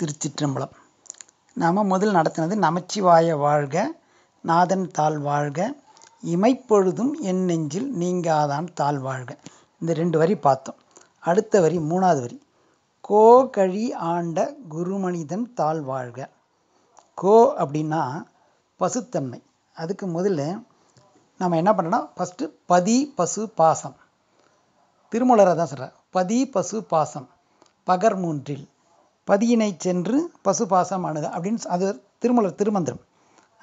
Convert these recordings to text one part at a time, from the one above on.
திருச்சிற்றம்பலம் நாம் முதல் நடத்தினது நமச்சிவாய வாழ்க நாதன் தாழ் வாழ்க இமைப்பொழுதும் என் நெஞ்சில் நீங்காதான் தாழ் வாழ்க இந்த ரெண்டு வரி பார்த்தோம் அடுத்த வரி மூணாவது வரி கோ கழி ஆண்ட குருமனிதன் தாழ் வாழ்க கோ அப்படின்னா பசுத்தன்மை அதுக்கு முதல்ல நம்ம என்ன பண்ணோம்னா ஃபஸ்ட்டு பதி பசு பாசம் திருமலரை தான் சொல்கிறார் பதி பசு பாசம் பகர் மூன்றில் பதியினை சென்று பசுபாசமானது அப்படின்னு அது திருமலர் திருமந்திரம்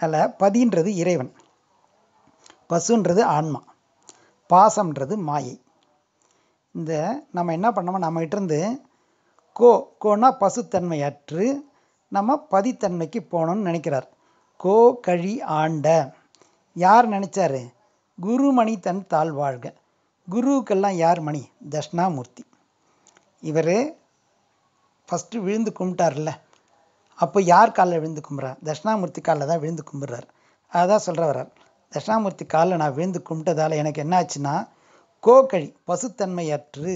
அதில் பதின்றது இறைவன் பசுன்றது ஆன்மா பாசம்ன்றது மாயை இந்த நம்ம என்ன பண்ணோம்னா இருந்து கோ கோனா பசுத்தன்மை அற்று நம்ம பதித்தன்மைக்கு போகணும்னு நினைக்கிறார் கோ கழி ஆண்ட யார் நினச்சாரு குருமணி தன் தாழ் வாழ்க குருவுக்கெல்லாம் யார் மணி தட்சிணாமூர்த்தி இவர் ஃபஸ்ட்டு விழுந்து கும்பிட்டார்ல அப்போ யார் காலில் விழுந்து கும்பிட்றார் தட்சிணாமூர்த்தி காலில் தான் விழுந்து கும்பிட்றார் அதான் சொல்கிற வரார் தட்சிணாமூர்த்தி காலில் நான் விழுந்து கும்பிட்டதால் எனக்கு என்ன ஆச்சுன்னா கோகழி பசுத்தன்மையற்று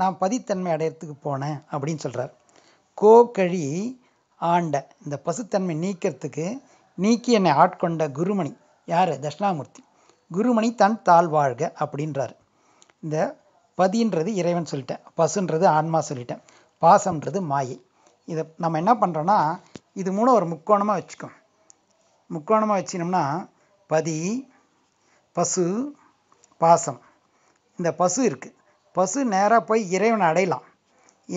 நான் பதித்தன்மை அடையிறதுக்கு போனேன் அப்படின்னு சொல்கிறார் கோகழி ஆண்ட இந்த பசுத்தன்மை நீக்கிறதுக்கு நீக்கி என்னை ஆட்கொண்ட குருமணி யார் தட்சிணாமூர்த்தி குருமணி தன் தாழ் வாழ்க அப்படின்றார் இந்த பதின்றது இறைவன் சொல்லிட்டேன் பசுன்றது ஆன்மா சொல்லிட்டேன் பாசம்ன்றது மாயை இதை நம்ம என்ன பண்ணுறோன்னா இது மூணு ஒரு முக்கோணமாக வச்சுக்கோம் முக்கோணமாக வச்சினோம்னா பதி பசு பாசம் இந்த பசு இருக்குது பசு நேராக போய் இறைவனை அடையலாம்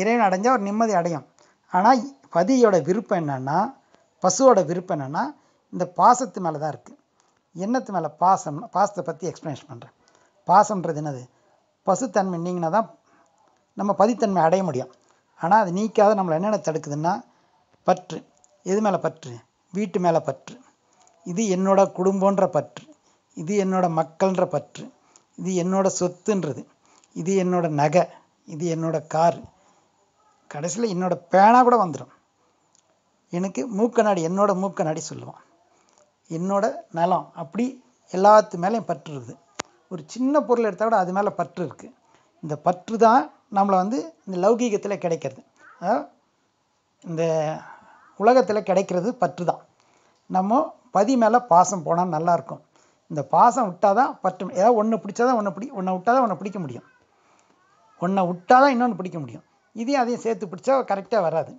இறைவன் அடைஞ்சால் ஒரு நிம்மதி அடையும் ஆனால் பதியோட விருப்பம் என்னென்னா பசுவோட விருப்பம் என்னென்னா இந்த பாசத்து மேலே தான் இருக்குது என்னத்து மேலே பாசம் பாசத்தை பற்றி எக்ஸ்பிளேஷன் பண்ணுறேன் பாசம்ன்றது என்னது பசுத்தன்மை நீங்கன்னா தான் நம்ம பதித்தன்மை அடைய முடியும் ஆனால் அது நீக்காத நம்மளை என்னென்ன தடுக்குதுன்னா பற்று எது மேலே பற்று வீட்டு மேலே பற்று இது என்னோட குடும்பன்ற பற்று இது என்னோட மக்கள்ன்ற பற்று இது என்னோட சொத்துன்றது இது என்னோட நகை இது என்னோட கார் கடைசியில் என்னோட பேனா கூட வந்துடும் எனக்கு மூக்கநாடி என்னோட மூக்கநாடி சொல்லுவான் என்னோட நலம் அப்படி எல்லாத்து மேலேயும் பற்று இருக்குது ஒரு சின்ன பொருள் எடுத்தால் கூட அது மேலே பற்று இருக்குது இந்த பற்று தான் நம்மளை வந்து இந்த லௌகீகத்தில் கிடைக்கிறது இந்த உலகத்தில் கிடைக்கிறது பற்று தான் நம்ம பதி மேலே பாசம் போனால் நல்லாயிருக்கும் இந்த பாசம் விட்டால் தான் பற்று ஏதாவது ஒன்று பிடிச்சா தான் ஒன்று பிடி ஒன்றை விட்டால் தான் ஒன்றை பிடிக்க முடியும் ஒன்றை விட்டால் தான் இன்னொன்று பிடிக்க முடியும் இதையும் அதையும் சேர்த்து பிடிச்சா கரெக்டாக வராது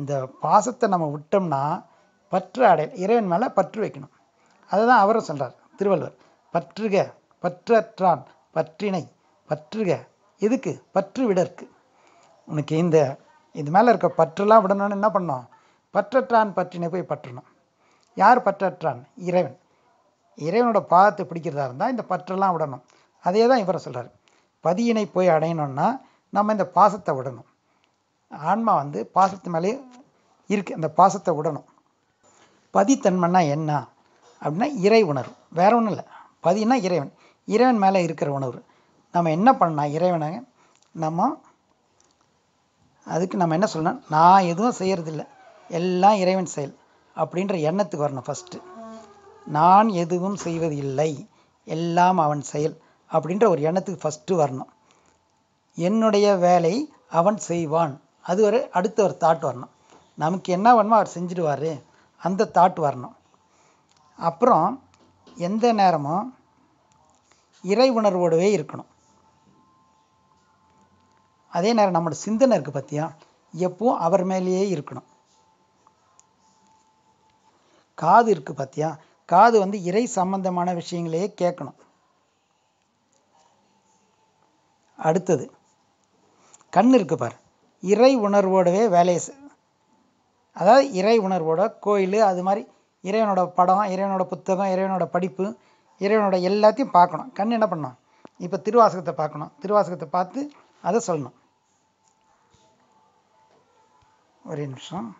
இந்த பாசத்தை நம்ம விட்டோம்னா பற்று அடையல் இறைவன் மேலே பற்று வைக்கணும் அதுதான் அவரும் சொல்கிறார் திருவள்ளுவர் பற்றுக பற்றற்றான் பற்றினை பற்றுக எதுக்கு பற்று விடற்கு உனக்கு இந்த இது மேலே இருக்க பற்றுலாம் விடணும்னு என்ன பண்ணோம் பற்றற்றான் பற்றினை போய் பற்றணும் யார் பற்றற்றான் இறைவன் இறைவனோட பாதத்தை பிடிக்கிறதா இருந்தால் இந்த பற்றெல்லாம் விடணும் அதே தான் இவரை சொல்கிறார் பதியினை போய் அடையணும்னா நம்ம இந்த பாசத்தை விடணும் ஆன்மா வந்து பாசத்து மேலே இருக்கு அந்த பாசத்தை விடணும் பதித்தன்மைன்னா என்ன அப்படின்னா இறை உணர்வு வேற ஒன்றும் இல்லை பதினா இறைவன் இறைவன் மேலே இருக்கிற உணர்வு நம்ம என்ன பண்ணலாம் இறைவனை நம்ம அதுக்கு நம்ம என்ன சொல்லணும் நான் எதுவும் செய்கிறதில்ல எல்லாம் இறைவன் செயல் அப்படின்ற எண்ணத்துக்கு வரணும் ஃபஸ்ட்டு நான் எதுவும் செய்வது இல்லை எல்லாம் அவன் செயல் அப்படின்ற ஒரு எண்ணத்துக்கு ஃபஸ்ட்டு வரணும் என்னுடைய வேலை அவன் செய்வான் அது ஒரு அடுத்த ஒரு தாட் வரணும் நமக்கு என்ன வேணுமோ அவர் செஞ்சிடுவார் அந்த தாட் வரணும் அப்புறம் எந்த நேரமும் இறை உணர்வோடவே இருக்கணும் அதே நேரம் நம்மளோட சிந்தனை இருக்குது பார்த்தியா எப்பவும் அவர் மேலேயே இருக்கணும் காது இருக்குது பார்த்தியா காது வந்து இறை சம்பந்தமான விஷயங்களையே கேட்கணும் அடுத்தது கண் இருக்கு பார் இறை உணர்வோடவே வேலையை அதாவது இறை உணர்வோட கோயில் அது மாதிரி இறைவனோட படம் இறைவனோட புத்தகம் இறைவனோட படிப்பு இறைவனோட எல்லாத்தையும் பார்க்கணும் கண் என்ன பண்ணணும் இப்போ திருவாசகத்தை பார்க்கணும் திருவாசகத்தை பார்த்து அதை சொல்லணும் ஒரே நிமிஷம்